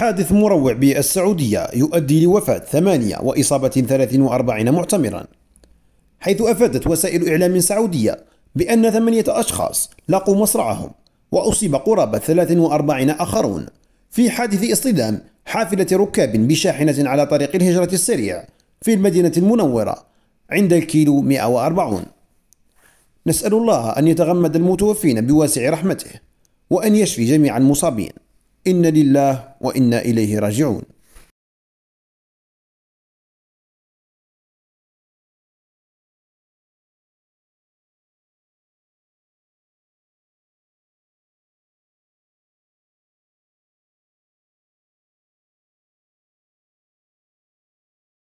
حادث مروع بالسعودية يؤدي لوفاة ثمانية وإصابة 43 معتمرا حيث أفادت وسائل إعلام سعودية بأن ثمانية أشخاص لقوا مصرعهم وأصيب قرابة 43 آخرون في حادث اصطدام حافلة ركاب بشاحنة على طريق الهجرة السريع في المدينة المنورة عند الكيلو 140 نسأل الله أن يتغمد المتوفين بواسع رحمته وأن يشفي جميع المصابين إن لله وإنا إليه راجعون